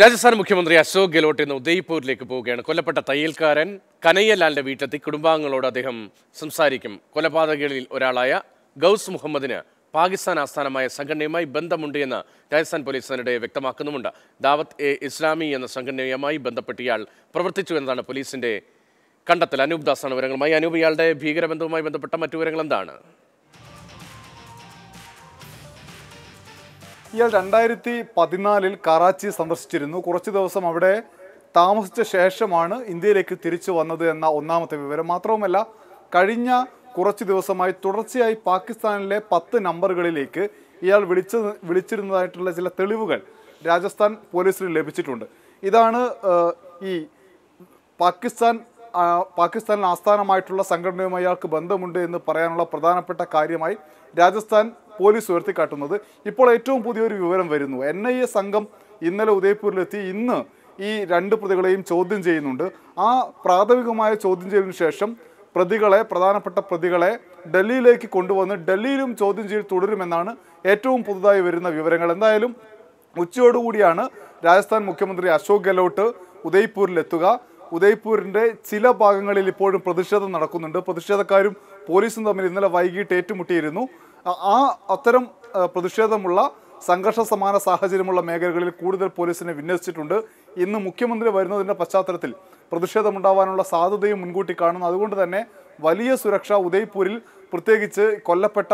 രാജസ്ഥാൻ മുഖ്യമന്ത്രി അശോക് ഗെലോട്ട് ഇന്ന് ഉദയ്പൂരിലേക്ക് പോവുകയാണ് കൊല്ലപ്പെട്ട തയ്യൽക്കാരൻ കനയ്യലാലിന്റെ വീട്ടിലെത്തി കുടുംബാംഗങ്ങളോട് അദ്ദേഹം സംസാരിക്കും കൊലപാതകളിൽ ഒരാളായ ഗൗസ് മുഹമ്മദിന് പാകിസ്ഥാൻ ആസ്ഥാനമായ സംഘടനയുമായി ബന്ധമുണ്ട് എന്ന് രാജസ്ഥാൻ പോലീസിനിടെ വ്യക്തമാക്കുന്നുമുണ്ട് ദാവത്ത് എ ഇസ്ലാമി എന്ന സംഘടനയുമായി ബന്ധപ്പെട്ട് ഇയാൾ പ്രവർത്തിച്ചു എന്നതാണ് പോലീസിന്റെ കണ്ടെത്തൽ അനൂപ് ദാസാണ് വിവരങ്ങളുമായി അനൂപ് ഇയാളുടെ ഭീകരബന്ധവുമായി ബന്ധപ്പെട്ട മറ്റു വിവരങ്ങൾ എന്താണ് ഇയാൾ രണ്ടായിരത്തി പതിനാലിൽ കറാച്ചി സന്ദർശിച്ചിരുന്നു കുറച്ച് ദിവസം അവിടെ താമസിച്ച ശേഷമാണ് ഇന്ത്യയിലേക്ക് തിരിച്ചു വന്നത് എന്ന ഒന്നാമത്തെ വിവരം മാത്രവുമല്ല കഴിഞ്ഞ കുറച്ച് ദിവസമായി തുടർച്ചയായി പാകിസ്ഥാനിലെ പത്ത് നമ്പറുകളിലേക്ക് ഇയാൾ വിളിച്ച വിളിച്ചിരുന്നതായിട്ടുള്ള ചില തെളിവുകൾ രാജസ്ഥാൻ പോലീസിന് ലഭിച്ചിട്ടുണ്ട് ഇതാണ് ഈ പാകിസ്ഥാൻ പാകിസ്ഥാനിൽ ആസ്ഥാനമായിട്ടുള്ള സംഘടനയുമായി അയാൾക്ക് ബന്ധമുണ്ട് എന്ന് പറയാനുള്ള പ്രധാനപ്പെട്ട കാര്യമായി രാജസ്ഥാൻ പോലീസ് ഉയർത്തിക്കാട്ടുന്നത് ഇപ്പോൾ ഏറ്റവും പുതിയൊരു വിവരം വരുന്നു എൻ ഐ എ സംഘം ഇന്നലെ ഉദയപൂരിലെത്തി ഇന്ന് ഈ രണ്ട് പ്രതികളെയും ചോദ്യം ചെയ്യുന്നുണ്ട് ആ പ്രാഥമികമായ ചോദ്യം ചെയ്തതിനു ശേഷം പ്രതികളെ പ്രധാനപ്പെട്ട പ്രതികളെ ഡൽഹിയിലേക്ക് കൊണ്ടുവന്ന് ഡൽഹിയിലും ചോദ്യം ചെയ്യൽ തുടരുമെന്നാണ് ഏറ്റവും പുതുതായി വരുന്ന വിവരങ്ങൾ എന്തായാലും ഉച്ചയോടുകൂടിയാണ് രാജസ്ഥാൻ മുഖ്യമന്ത്രി അശോക് ഗെഹ്ലോട്ട് ഉദയ്പൂരിലെത്തുക ഉദയ്പൂരിൻ്റെ ചില ഭാഗങ്ങളിൽ ഇപ്പോഴും പ്രതിഷേധം നടക്കുന്നുണ്ട് പ്രതിഷേധക്കാരും പോലീസും തമ്മിൽ ഇന്നലെ വൈകിട്ട് ഏറ്റുമുട്ടിയിരുന്നു ആ അത്തരം പ്രതിഷേധമുള്ള സംഘർഷ സമാന സാഹചര്യമുള്ള മേഖലകളിൽ കൂടുതൽ പോലീസിനെ വിന്യസിച്ചിട്ടുണ്ട് ഇന്ന് മുഖ്യമന്ത്രി വരുന്നതിൻ്റെ പശ്ചാത്തലത്തിൽ പ്രതിഷേധമുണ്ടാവാനുള്ള സാധ്യതയും മുൻകൂട്ടി കാണുന്നു അതുകൊണ്ട് തന്നെ വലിയ സുരക്ഷ ഉദയ്പൂരിൽ പ്രത്യേകിച്ച് കൊല്ലപ്പെട്ട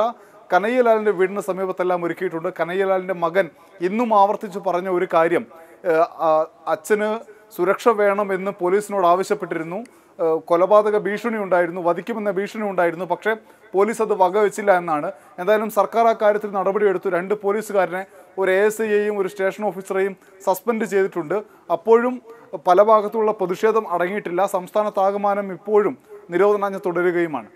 കനയ്യലാലിൻ്റെ വീടിന് സമീപത്തെല്ലാം ഒരുക്കിയിട്ടുണ്ട് കനയ്യലാലിൻ്റെ മകൻ ഇന്നും ആവർത്തിച്ച് പറഞ്ഞ ഒരു കാര്യം അച്ഛന് സുരക്ഷ വേണമെന്ന് പോലീസിനോട് ആവശ്യപ്പെട്ടിരുന്നു കൊലപാതക ഭീഷണി ഉണ്ടായിരുന്നു വധിക്കുമെന്ന ഭീഷണി ഉണ്ടായിരുന്നു പക്ഷേ പോലീസ് അത് വകവെച്ചില്ല എന്നാണ് എന്തായാലും സർക്കാർ ആ കാര്യത്തിൽ നടപടിയെടുത്തു രണ്ട് പോലീസുകാരനെ ഒരു എ എസ് ഐയെയും ഒരു സ്റ്റേഷൻ ഓഫീസറെയും സസ്പെൻഡ് ചെയ്തിട്ടുണ്ട് അപ്പോഴും പല ഭാഗത്തുള്ള പ്രതിഷേധം അടങ്ങിയിട്ടില്ല സംസ്ഥാനത്താകമാനം ഇപ്പോഴും നിരോധനാജ്ഞ തുടരുകയുമാണ്